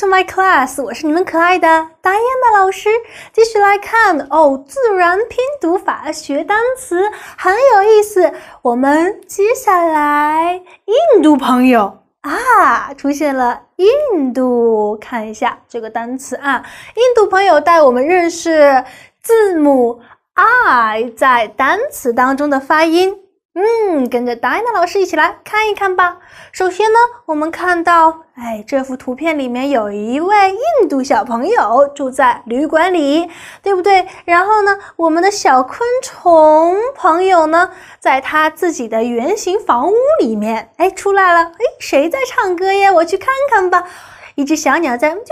To my class，我是你们可爱的 Diana 老师。继续来看哦，自然拼读法学单词很有意思。我们接下来印度朋友啊出现了印度，看一下这个单词啊。印度朋友带我们认识字母 I 在单词当中的发音。嗯，跟着 Diana 老师一起来看一看吧。首先呢，我们看到。哎，这幅图片里面有一位印度小朋友住在旅馆里，对不对？然后呢，我们的小昆虫朋友呢，在他自己的圆形房屋里面，哎，出来了！哎，谁在唱歌呀？我去看看吧。一只小鸟在啾啾啾啾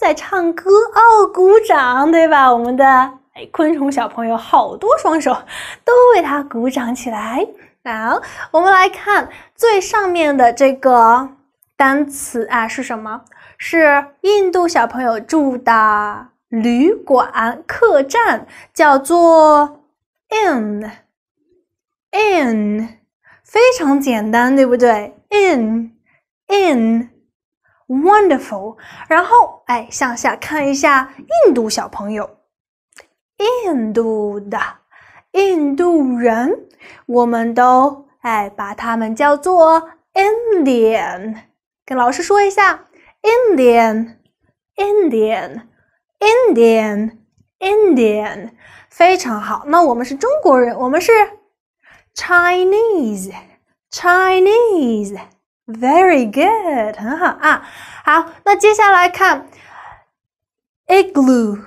在唱歌，哦，鼓掌，对吧？我们的哎，昆虫小朋友，好多双手都为他鼓掌起来。好，我们来看最上面的这个。单词啊是什么？是印度小朋友住的旅馆客栈，叫做 i n，n 非常简单，对不对？n，n，wonderful i。然后哎，向下看一下印度小朋友，印度的印度人，我们都哎把他们叫做 Indian。跟老师说一下，Indian，Indian，Indian，Indian，非常好。那我们是中国人，我们是 Chinese，Chinese，Very good，很好啊。好，那接下来看 igloo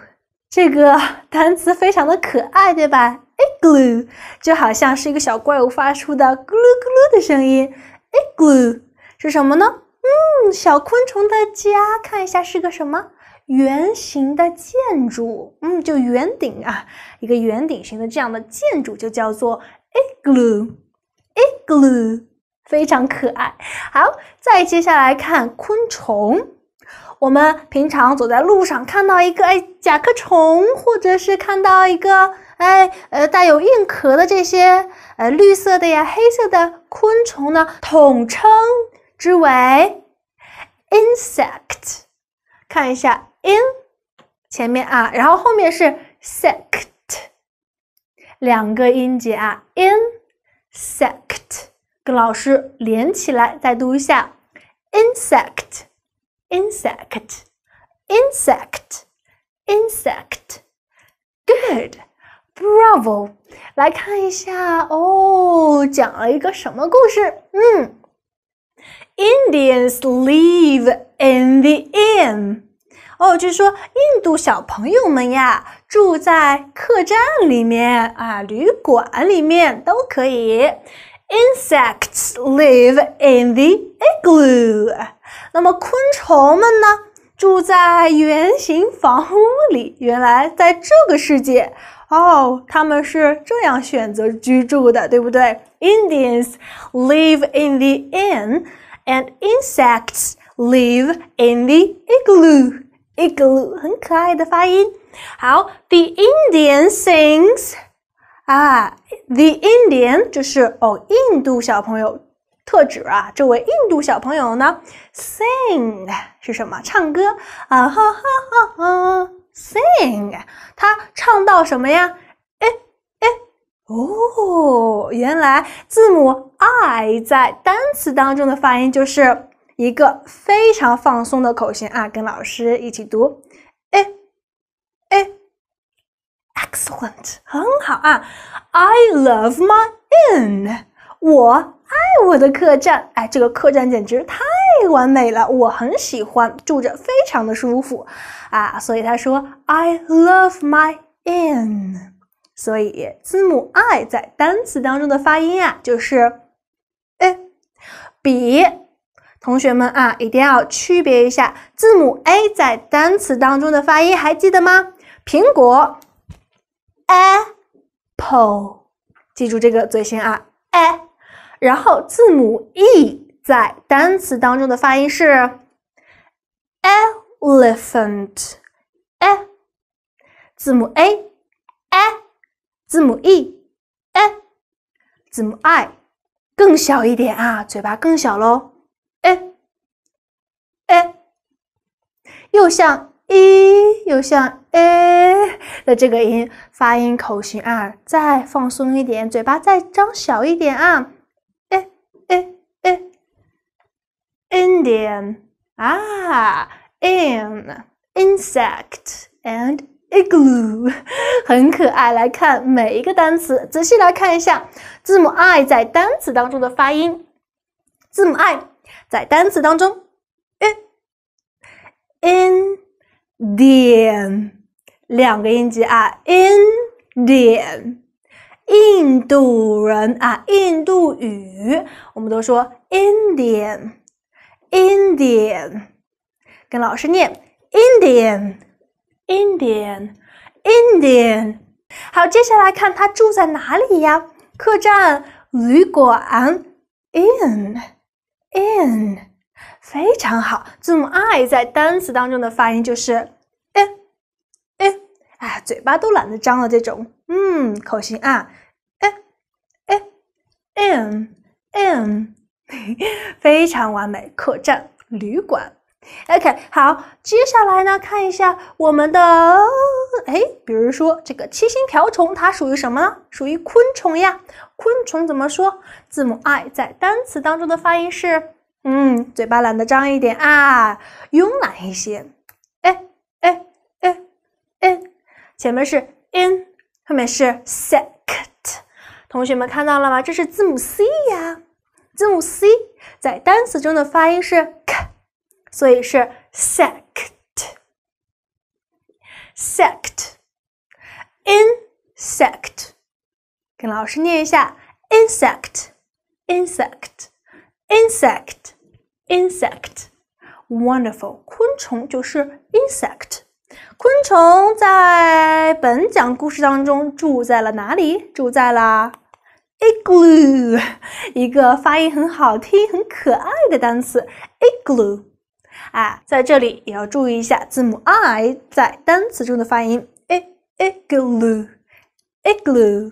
这个单词非常的可爱，对吧？Igloo 就好像是一个小怪物发出的咕噜咕噜的声音。Igloo 是什么呢？嗯，小昆虫的家，看一下是个什么圆形的建筑。嗯，就圆顶啊，一个圆顶形的这样的建筑就叫做 igloo，igloo，非常可爱。好，再接下来看昆虫。我们平常走在路上，看到一个哎甲壳虫，或者是看到一个哎呃带有硬壳的这些呃绿色的呀、黑色的昆虫呢，统称。之为 insect，看一下 in 前面啊，然后后面是 sect，两个音节啊，insect 跟老师连起来再读一下，insect，insect，insect，insect，good，bravo，来看一下哦，讲了一个什么故事？嗯。Indians live in the inn。哦，就是说印度小朋友们呀，住在客栈里面啊，旅馆里面都可以。Insects live in the igloo。那么昆虫们呢，住在圆形房屋里。原来在这个世界哦，他们是这样选择居住的，对不对？Indians live in the inn。And insects live in the igloo. Igloo 很可爱的发音。好，The Indian sings 啊，The ah, Indian 就是哦，印度小朋友特指啊，这位印度小朋友呢，sing 是什么？唱歌啊哈哈哈哈，sing 他唱到什么呀？哦，原来字母 i 在单词当中的发音就是一个非常放松的口型啊！跟老师一起读，哎哎 e x c e l l e n t 很好啊！I love my inn，我爱我的客栈。哎，这个客栈简直太完美了，我很喜欢住着，非常的舒服啊！所以他说，I love my inn。所以字母 i 在单词当中的发音啊，就是，哎，比同学们啊，一定要区别一下字母 a 在单词当中的发音，还记得吗？苹果，apple，记住这个嘴型啊，哎，然后字母 e 在单词当中的发音是，elephant，哎，字母 a，哎。字母 e，哎，字母 i，更小一点啊，嘴巴更小喽，哎，哎，又像 e，又像 i 的这个音发音口型啊，再放松一点，嘴巴再张小一点啊，哎哎哎，Indian 啊，in insect and。Igloo 很可爱，来看每一个单词，仔细来看一下字母 i 在单词当中的发音。字母 i 在单词当中，Indian 两个音节啊，Indian 印度人啊，印度语我们都说 Indian，Indian 跟老师念 Indian。Indian, Indian。好，接下来看他住在哪里呀？客栈、旅馆。In, in。非常好，字母 i 在单词当中的发音就是 in in。哎，嘴巴都懒得张了，这种嗯口型啊，in in。非常完美，客栈、旅馆。OK，好，接下来呢，看一下我们的哎，比如说这个七星瓢虫，它属于什么呢？属于昆虫呀。昆虫怎么说？字母 i 在单词当中的发音是，嗯，嘴巴懒得张一点啊，慵懒一些。哎哎哎哎，前面是 in，后面是 sect。同学们看到了吗？这是字母 c 呀。字母 c 在单词中的发音是。所以是 sect，sect。insect，跟老师念一下 insect，insect，insect，insect。Wonderful，昆虫就是 insect。昆虫在本讲故事当中住在了哪里？住在了 igloo，一个发音很好听、很可爱的单词 igloo。啊，在这里也要注意一下字母 I 在单词中的发音。igloo，igloo，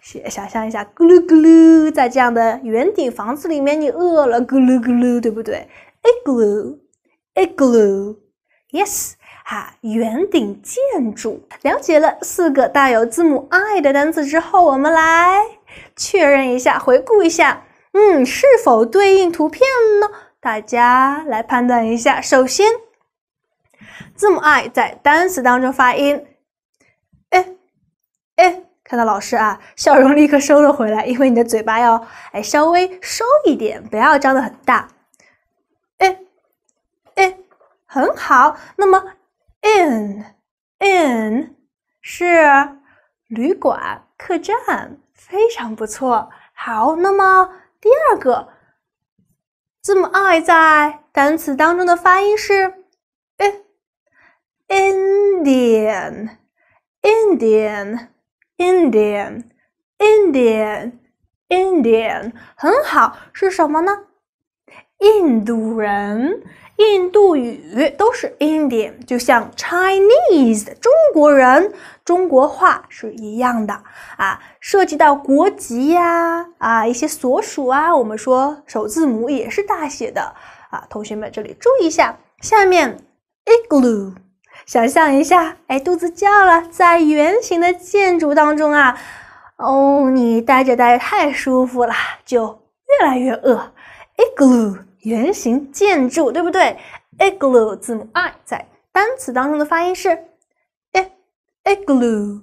想想象一下，咕噜咕噜，在这样的圆顶房子里面，你饿了，咕噜咕噜，对不对？igloo，igloo，yes，哈，圆顶建筑。了解了四个带有字母 I 的单词之后，我们来确认一下，回顾一下，嗯，是否对应图片呢？大家来判断一下，首先，字母 i 在单词当中发音，哎，哎，看到老师啊，笑容立刻收了回来，因为你的嘴巴要，哎，稍微收一点，不要张的很大，哎，哎，很好，那么 in in 是旅馆、客栈，非常不错，好，那么第二个。字母 i 在单词当中的发音是，i，Indian，Indian，Indian，Indian，Indian，很好，是什么呢？印度人、印度语都是 Indian，就像 Chinese 中国人、中国话是一样的啊。涉及到国籍呀、啊一些所属啊，我们说首字母也是大写的啊。同学们这里注意一下。下面 igloo，想象一下，哎，肚子叫了，在圆形的建筑当中啊，哦，你待着待着太舒服了，就越来越饿。Igloo 圆形建筑，对不对？Igloo 字母 i 在单词当中的发音是 i igloo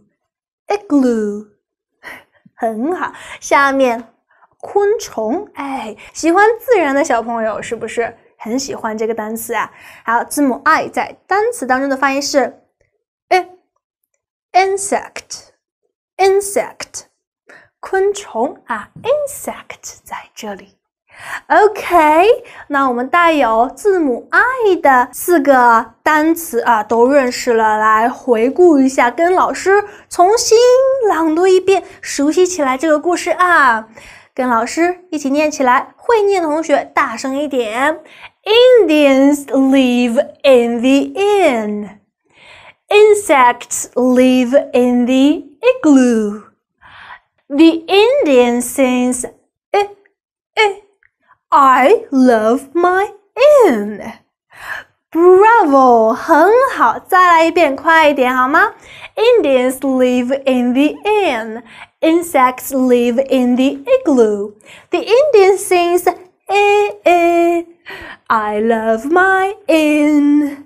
igloo，很好。下面昆虫，哎，喜欢自然的小朋友是不是很喜欢这个单词啊？好，字母 i 在单词当中的发音是 i insect insect，昆虫啊，insect 在这里。OK，那我们带有字母 i 的四个单词啊，都认识了。来回顾一下，跟老师重新朗读一遍，熟悉起来这个故事啊。跟老师一起念起来，会念的同学大声一点。Indians live in the inn. Insects live in the igloo. The Indian sings. I love my inn. Bravo，很好，再来一遍，快一点好吗？Indians live in the inn. Insects live in the igloo. The Indian sings, "Eh eh, I love my inn."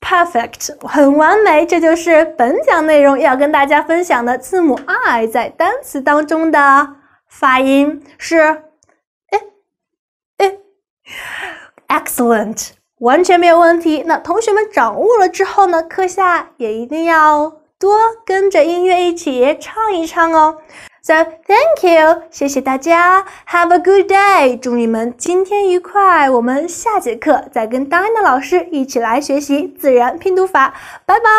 Perfect，很完美，这就是本讲内容要跟大家分享的字母 i 在单词当中的发音是。c e n t 完全没有问题。那同学们掌握了之后呢？课下也一定要多跟着音乐一起唱一唱哦。So thank you，谢谢大家。Have a good day，祝你们今天愉快。我们下节课再跟 d i n a 老师一起来学习自然拼读法。拜拜。